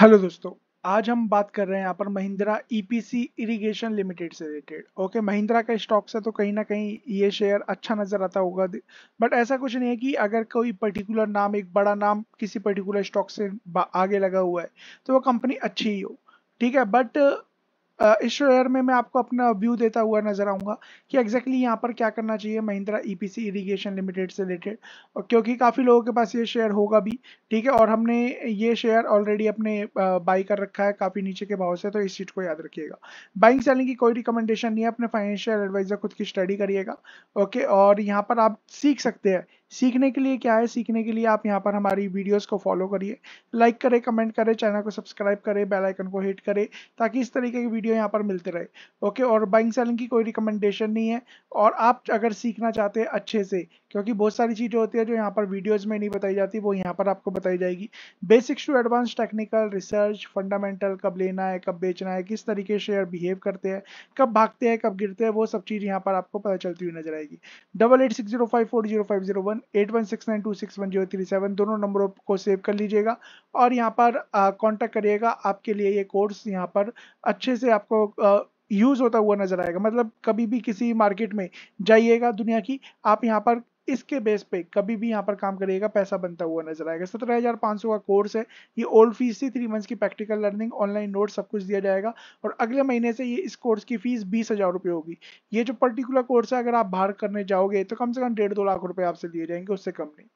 hello दोस्तों आज हम बात कर रहे हैं यहाँ पर महिंद्रा ईपीसी इरिगेशन लिमिटेड से रिलेटेड ओके महिंद्रा का स्टॉक से तो कहीं ना कहीं ये शेयर अच्छा नजर आता होगा बट ऐसा कुछ नहीं है कि अगर कोई पर्टिकुलर नाम एक बड़ा नाम किसी पर्टिकुलर स्टॉक से आगे लगा हुआ है तो वो कंपनी अच्छी ही हो ठीक है बट इस शेयर में मैं आपको अपना व्यू देता हुआ नजर आऊंगा कि एग्जैक्टली यहाँ पर क्या करना चाहिए महिंद्रा ईपीसी इरिगेशन लिमिटेड से रिलेटेड क्योंकि काफ़ी लोगों के पास ये शेयर होगा भी ठीक है और हमने ये शेयर ऑलरेडी अपने बाई कर रखा है काफ़ी नीचे के भाव से तो इस चीज़ को याद रखिएगा बाइंग सेलिंग की कोई रिकमेंडेशन नहीं है अपने फाइनेंशियल एडवाइजर खुद की स्टडी करिएगा ओके और यहाँ पर आप सीख सकते हैं सीखने के लिए क्या है सीखने के लिए आप यहाँ पर हमारी वीडियोस को फॉलो करिए लाइक करें कमेंट करें चैनल को सब्सक्राइब करें बेल आइकन को हिट करें ताकि इस तरीके की वीडियो यहाँ पर मिलते रहे ओके और बाइंग सेलिंग की कोई रिकमेंडेशन नहीं है और आप अगर सीखना चाहते हैं अच्छे से क्योंकि बहुत सारी चीज़ें होती है जो यहाँ पर वीडियोज़ में नहीं बताई जाती वो यहाँ पर आपको बताई जाएगी basics to advance technical research fundamental कब लेना है कब बेचना है किस तरीके शेयर बिहेव करते हैं कब भागते हैं कब गिरते हैं वो सब चीज़ यहाँ पर आपको पता चलती हुई नजर आएगी double eight six zero five four zero five zero one seven eight one six nine two six one zero three seven दोनों नंबरों को सेव कर लीजिएगा और यहाँ पर कांटेक्ट करिएगा आपके लिए ये कोर्स यहाँ पर अच्छे से आपको आ, यूज़ होता हुआ नज़र आएगा मतलब कभी भी किसी मार्केट में जाइएगा दुनिया की आप यहाँ पर इसके बेस पे कभी भी यहाँ पर काम करिएगा पैसा बनता हुआ नजर आएगा सत्रह हजार पांच सौ का कोर्स है ये ओल्ड फीस थी थ्री मंथ्स की प्रैक्टिकल लर्निंग ऑनलाइन नोट सब कुछ दिया जाएगा और अगले महीने से ये इस कोर्स की फीस बीस हजार रुपये होगी ये जो पर्टिकुलर कोर्स है अगर आप बाहर करने जाओगे तो कम से कम डेढ़ दो लाख रुपये आपसे दिए जाएंगे उससे कम नहीं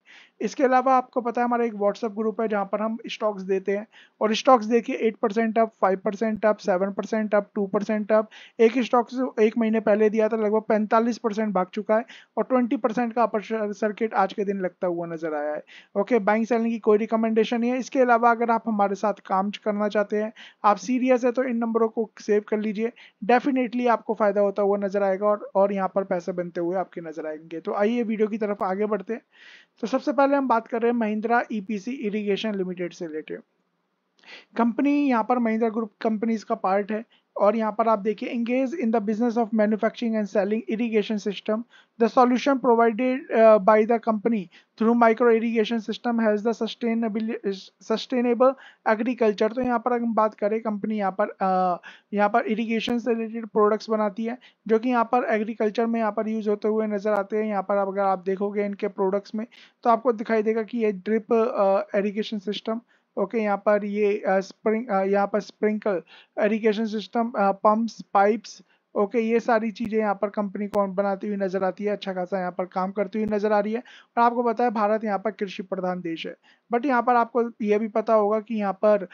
इसके अलावा आपको पता है हमारा एक व्हाट्सअप ग्रुप है जहाँ पर हम स्टॉक्स देते हैं और स्टॉक्स देखिए eight percent up five percent up seven percent up two percent up एक स्टॉक्स एक महीने पहले दिया था लगभग पैंतालीस परसेंट भाग चुका है और ट्वेंटी परसेंट का अपर सर्किट आज के दिन लगता हुआ नजर आया है ओके बाइंग सेलिंग की कोई रिकमेंडेशन नहीं है इसके अलावा अगर आप हमारे साथ काम करना चाहते हैं आप सीरियस है तो इन नंबरों को सेव कर लीजिए डेफिनेटली आपको फायदा होता हुआ नजर आएगा और, और यहाँ पर पैसे बनते हुए आपके नजर आएंगे तो आइए वीडियो की तरफ आगे बढ़ते हैं तो सब सबसे पहले हम बात कर रहे हैं महिंद्रा ईपीसी इरिगेशन लिमिटेड से रिलेटेड कंपनी यहाँ पर महिंद्रा ग्रुप कंपनीज का पार्ट है और यहाँ पर आप देखिए engage in the business of manufacturing and selling irrigation system the solution provided by the company through micro irrigation system has the sustainable sustainable agriculture तो यहाँ पर अगर हम बात करें कंपनी यहाँ पर uh, यहाँ पर इरिगेशन से रिलेटेड प्रोडक्ट्स बनाती है जो कि यहाँ पर एग्रीकल्चर में यहाँ पर यूज होते हुए नजर आते हैं यहाँ पर अगर आप देखोगे इनके प्रोडक्ट्स में तो आपको दिखाई देगा कि ये drip irrigation system okay okay, यहाँ पर ये स्प्रिंग uh, uh, यहाँ पर sprinkle irrigation system pumps pipes okay okay, ये सारी चीज़ें यहाँ पर कंपनी कौन बनाती हुई नजर आती है अच्छा खासा यहाँ पर काम करती हुई नजर आ रही है और आपको पता है भारत यहाँ पर कृषि प्रधान देश है बट यहाँ पर आपको ये भी पता होगा कि यहाँ पर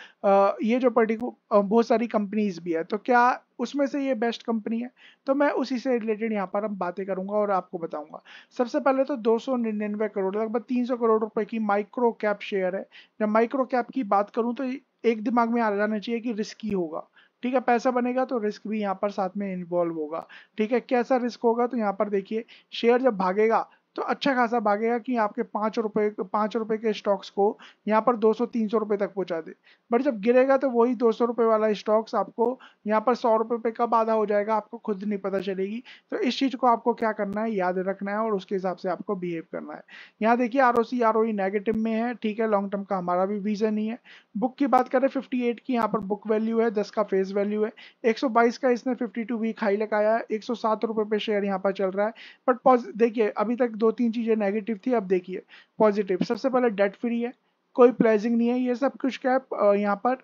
ये जो पर्टिकुलर बहुत सारी कंपनीज भी है तो क्या उसमें से ये बेस्ट कंपनी है तो मैं उसी से रिलेटेड यहाँ पर हम बातें करूंगा और आपको बताऊंगा सबसे पहले तो दो करोड़ लगभग तीन करोड़ रुपए की माइक्रो कैप शेयर है जब माइक्रो कैप की बात करूँ तो एक दिमाग में आ जाना चाहिए कि रिस्की होगा ठीक है पैसा बनेगा तो रिस्क भी यहाँ पर साथ में इन्वॉल्व होगा ठीक है कैसा रिस्क होगा तो यहाँ पर देखिए शेयर जब भागेगा तो अच्छा खासा भागेगा कि आपके पाँच रुपये पाँच रुपये के स्टॉक्स को यहाँ पर दो सौ तीन सौ रुपये तक पहुँचा दे बट जब गिरेगा तो वही दो सौ रुपये वाला स्टॉक्स आपको यहाँ पर सौ रुपये पे कब आधा हो जाएगा आपको खुद नहीं पता चलेगी तो इस चीज़ को आपको क्या करना है याद रखना है और उसके हिसाब से आपको बिहेव करना है यहाँ देखिए R O C R O E negative में है ठीक है लॉन्ग टर्म का हमारा भी विजन ही है बुक की बात करें फिफ्टी एट की यहाँ पर बुक वैल्यू है दस का फेस वैल्यू है एक सौ बाईस का इसने फिफ्टी टू वीक हाई लगाया है एक सौ सात रुपये पे शेयर यहाँ पर चल रहा है बट देखिए अभी तक दो तीन चीज़ें नेगेटिव थी अब देखिए पॉजिटिव सबसे पहले डेट फ्री है कोई प्राइजिंग नहीं है ये सब कुछ क्या यहाँ पर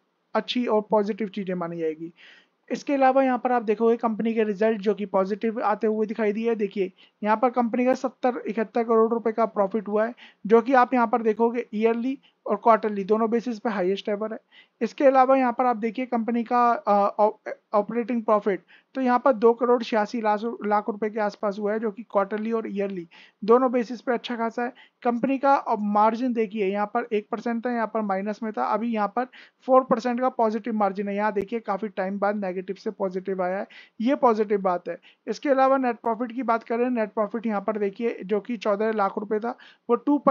अच्छी और पॉजिटिव चीज़ें मानी जाएगी इसके अलावा यहाँ पर आप देखोगे कंपनी के रिजल्ट जो कि पॉजिटिव आते हुए दिखाई दिए देखिए यहाँ पर कंपनी का सत्तर इकहत्तर करोड़ रुपए का प्रॉफिट हुआ है जो कि आप यहाँ पर देखोगे ईयरली और क्वार्टरली दोनों बेसिस पे हाईएस्ट एवर है इसके अलावा यहाँ पर आप देखिए कंपनी का ऑपरेटिंग प्रॉफिट तो यहाँ पर दो करोड़ छियासी लाख रुपए के आसपास हुआ है जो कि क्वार्टरली और ईयरली दोनों बेसिस पे अच्छा खासा है कंपनी का मार्जिन देखिए यहाँ पर एक परसेंट था यहाँ पर माइनस में था अभी यहाँ पर फोर परसेंट का पॉजिटिव मार्जिन है यहाँ देखिए काफ़ी टाइम बाद नेगेटिव से पॉजिटिव आया है ये पॉजिटिव बात है इसके अलावा नेट प्रॉफिट की बात करें नेट प्रॉफिट यहाँ पर देखिए जो कि चौदह लाख रुपये था वो टू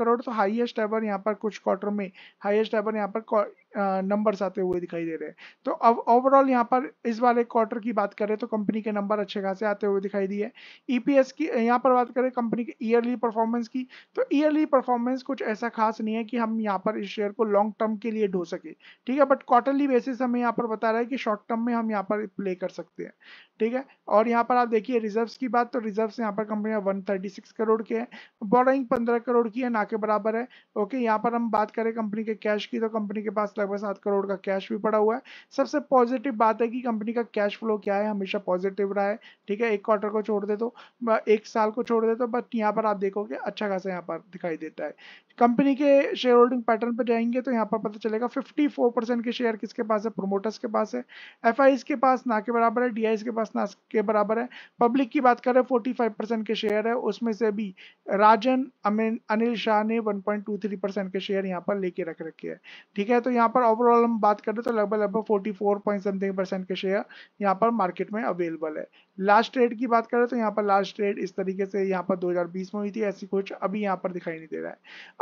करोड़ तो हाइएस्ट लोएस्ट एवर यहाँ पर कुछ क्वार्टर में हाईएस्ट एवर यहाँ पर नंबर्स आते हुए दिखाई दे रहे हैं तो अब ओवरऑल यहाँ पर इस वाले क्वार्टर की बात करें तो कंपनी के नंबर अच्छे खासे आते हुए दिखाई दिए ईपीएस e की यहाँ पर बात करें कंपनी के ईयरली परफॉर्मेंस की तो ईयरली परफॉर्मेंस कुछ ऐसा खास नहीं है कि हम यहाँ पर इस शेयर को लॉन्ग टर्म के लिए ढो सके ठीक है बट क्वार्टरली बेसिस हमें यहाँ पर बता रहा है कि शॉर्ट टर्म में हम यहाँ पर प्ले कर सकते हैं ठीक है और यहाँ पर आप देखिए रिजर्व्स की बात तो रिजर्व्स यहाँ पर company one thirty six crore के है बोरोइंग पंद्रह करोड़ की है ना के बराबर है ओके यहाँ पर हम बात करें कंपनी के कैश की तो कंपनी के पास लगभग सात करोड़ का कैश भी पड़ा हुआ है सबसे पॉजिटिव बात है कि कंपनी का कैश फ्लो क्या है हमेशा पॉजिटिव रहा है ठीक है एक क्वार्टर को छोड़ दे तो एक साल को छोड़ दे तो बट यहाँ पर आप देखोगे अच्छा खासा यहाँ पर दिखाई देता है कंपनी के शेयर होल्डिंग पैटर्न पर जाएंगे तो यहाँ पर पता चलेगा फिफ्टी परसेंट के शेयर किसके पास है प्रोमोटर्स के पास है एफ के पास ना के बराबर है डी के पास ना के बराबर है पब्लिक की बात करें फोर्टी के शेयर है उसमें से भी राजन अमीन अनिल शाह ने वन के शेयर यहाँ पर लेके रख रखे है ठीक है तो यहाँ यहाँ पर ओवरऑल हम बात करें तो लगभग लगभग 44 पॉइंट समथिंग परसेंट के शेयर यहाँ पर मार्केट में अवेलेबल है लास्ट ट्रेड की बात करें तो यहाँ पर लास्ट ट्रेड इस तरीके से यहाँ पर 2020 में हुई थी ऐसी कुछ अभी यहाँ पर दिखाई नहीं दे रहा है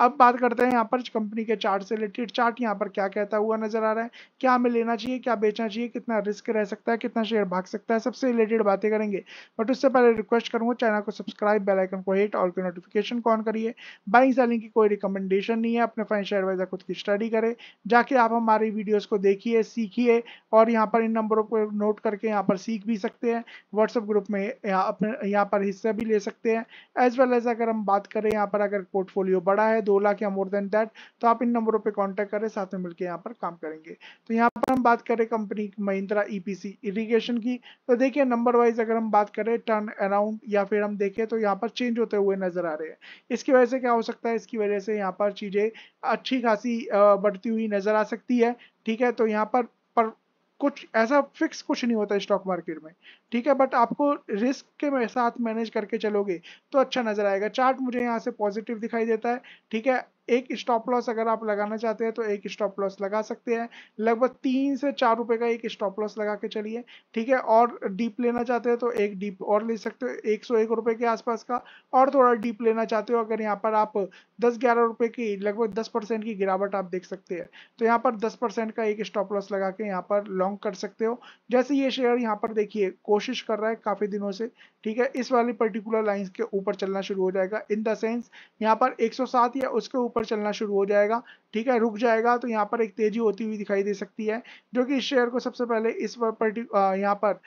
अब बात करते हैं यहाँ पर कंपनी के चार्ट से रिलेटेड चार्ट यहाँ पर क्या कहता हुआ नजर आ रहा है क्या हमें लेना चाहिए क्या बेचना चाहिए कितना रिस्क रह सकता है कितना शेयर भाग सकता है सबसे रिलेटेड बातें करेंगे बट उससे पहले रिक्वेस्ट करूंगा चैनल को सब्सक्राइब बेलाइकन को हेट और नोटिफिकेशन को करिए बाइंग सेलिंग की कोई रिकमेंडेशन नहीं है अपने फाइनेंशियल एडवाइजर खुद की स्टडी करें जाके आप हमारी वीडियोस को देखिए सीखिए और यहाँ पर इन नंबरों को नोट करके यहाँ पर सीख भी सकते हैं व्हाट्सएप ग्रुप में अपने यहाँ पर हिस्सा भी ले सकते हैं एज वेल एज अगर हम बात करें यहाँ पर अगर पोर्टफोलियो बड़ा है दो लाख या मोर देन दैट तो आप इन नंबरों पर कॉन्टैक्ट करें साथ में मिलकर यहाँ पर काम करेंगे तो यहाँ पर हम बात करें company Mahindra EPC e irrigation की तो देखिए नंबर वाइज अगर हम बात करें टर्न अराउंड या फिर हम देखें तो यहाँ पर चेंज होते हुए नजर आ रहे हैं इसकी वजह से क्या हो सकता है इसकी वजह से यहाँ पर चीजें अच्छी खासी बढ़ती हुई नज़र आ सकती है ठीक है तो यहाँ पर पर कुछ ऐसा फिक्स कुछ नहीं होता स्टॉक मार्केट में ठीक है बट आपको रिस्क के साथ मैनेज करके चलोगे तो अच्छा नज़र आएगा चार्ट मुझे यहाँ से पॉजिटिव दिखाई देता है ठीक है एक स्टॉप लॉस अगर आप लगाना चाहते हैं तो एक स्टॉप लॉस लगा सकते हैं लगभग तीन से चार रुपए का एक स्टॉप लॉस लगा के चलिए ठीक है और डीप लेना चाहते हैं तो एक डीप और ले सकते हो एक सौ एक रुपए के आसपास का और थोड़ा डीप लेना चाहते हो अगर यहाँ पर आप दस ग्यारह रुपए की लगभग दस परसेंट की गिरावट आप देख सकते हैं तो यहाँ पर दस परसेंट का एक स्टॉप लॉस लगा के यहाँ पर लॉन्ग कर सकते हो जैसे ये शेयर यहाँ पर देखिए कोशिश कर रहा है काफी दिनों से ठीक है इस वाली पर्टिकुलर लाइन के ऊपर चलना शुरू हो जाएगा इन द सेंस यहाँ पर एक या उसके ऊपर ऊपर चलना शुरू हो जाएगा ठीक है रुक जाएगा तो यहाँ पर एक तेजी होती हुई दिखाई दे सकती है जो कि इस शेयर को सबसे पहले इस पर यहाँ पर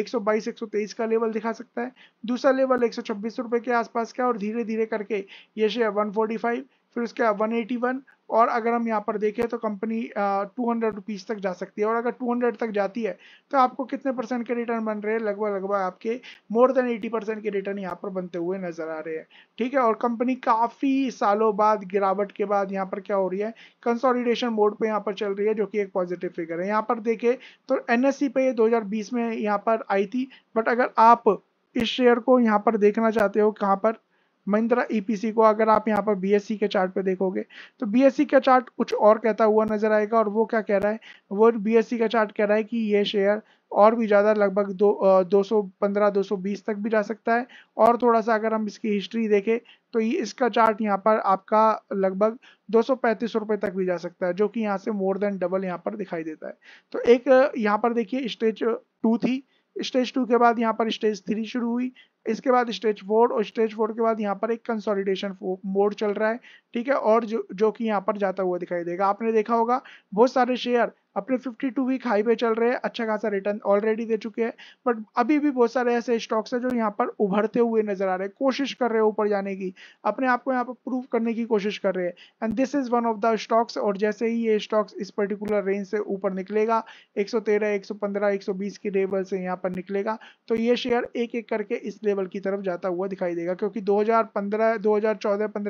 एक 122 123 का लेवल दिखा सकता है दूसरा लेवल एक सौ के आसपास का और धीरे धीरे करके ये शेयर 145 फिर उसके बाद वन एटी वन और अगर हम यहाँ पर देखें तो कंपनी टू हंड्रेड रुपीज़ तक जा सकती है और अगर टू हंड्रेड तक जाती है तो आपको कितने परसेंट के रिटर्न बन रहे हैं लगभग लगभग आपके मोर देन एटी परसेंट के रिटर्न यहाँ पर बनते हुए नजर आ रहे हैं ठीक है और कंपनी काफ़ी सालों बाद गिरावट के बाद यहाँ पर क्या हो रही है कंसोलिडेशन मोड पर यहाँ पर चल रही है जो कि एक पॉजिटिव फिगर है यहाँ पर देखें तो एन एस सी पे दो में यहाँ पर आई थी बट अगर आप इस शेयर को यहाँ पर देखना चाहते हो कहाँ पर महिंद्रा ईपीसी e को अगर आप यहाँ पर बीएससी के चार्ट पे देखोगे तो बीएससी का चार्ट कुछ और कहता हुआ नजर आएगा और वो क्या कह रहा है वो बीएससी का चार्ट कह रहा है कि ये शेयर और भी ज़्यादा लगभग दो दो सौ पंद्रह दो सौ बीस तक भी जा सकता है और थोड़ा सा अगर हम इसकी हिस्ट्री देखें तो ये इसका चार्ट यहाँ पर आपका लगभग दो सौ पैंतीस रुपये तक भी जा सकता है जो कि यहाँ से मोर देन डबल यहाँ पर दिखाई देता है तो एक यहाँ पर देखिए स्टेज टू थी स्टेज टू के बाद यहाँ पर स्टेज थ्री शुरू हुई इसके बाद स्टेज फोर और स्टेज फोर के बाद यहाँ पर एक कंसोलिडेशन मोड चल रहा है ठीक है और जो जो कि यहाँ पर जाता हुआ दिखाई देगा आपने देखा होगा बहुत सारे शेयर अपने 52 वीक हाई पे चल रहे हैं अच्छा खासा रिटर्न ऑलरेडी दे चुके हैं बट अभी भी बहुत सारे ऐसे स्टॉक्स हैं जो यहाँ पर उभरते हुए नजर आ रहे हैं कोशिश कर रहे हैं ऊपर जाने की अपने आप को यहाँ पर प्रूव करने की कोशिश कर रहे हैं and this is one of the stocks और जैसे ही ये स्टॉक्स इस पर्टिकुलर रेंज से ऊपर निकलेगा एक सौ 120 की लेवल से यहाँ पर निकलेगा तो ये शेयर एक एक करके इस लेवल की तरफ जाता हुआ दिखाई देगा क्योंकि दो हजार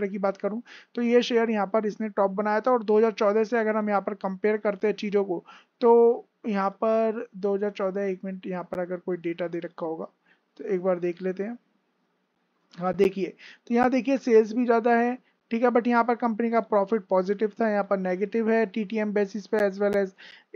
की बात करूँ तो ये शेयर यहाँ पर इसने टॉप बनाया था और दो से अगर हम यहाँ पर कंपेयर करते हैं चीज़ों को तो यहाँ पर 2014 एक मिनट यहाँ पर अगर कोई डेटा दे रखा होगा तो एक बार देख लेते हैं हाँ देखिए तो यहाँ देखिए सेल्स भी ज़्यादा है ठीक है बट यहाँ पर कंपनी का प्रॉफिट पॉजिटिव था यहाँ पर नेगेटिव है टीटीएम बेसिस पे एज वेल एज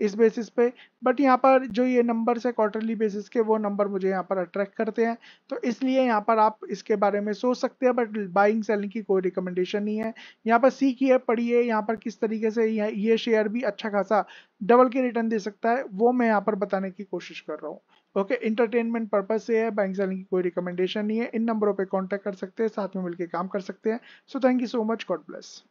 इस बेसिस पे बट यहाँ पर जो ये नंबर्स है क्वार्टरली बेसिस के वो नंबर मुझे यहाँ पर अट्रैक्ट करते हैं तो इसलिए यहाँ पर आप इसके बारे में सोच सकते हैं बट बाइंग सेलिंग की कोई रिकमेंडेशन नहीं है यहाँ पर सीखिए पढ़िए यहाँ पर किस तरीके से ये शेयर भी अच्छा खासा डबल के रिटर्न दे सकता है वो मैं यहाँ पर बताने की कोशिश कर रहा हूँ ओके इंटरटेनमेंट पर्पज से है बैंक सेलिंग की कोई रिकमेंडेशन नहीं है इन नंबरों पे कांटेक्ट कर सकते हैं साथ में मिलकर काम कर सकते हैं so thank you so much God bless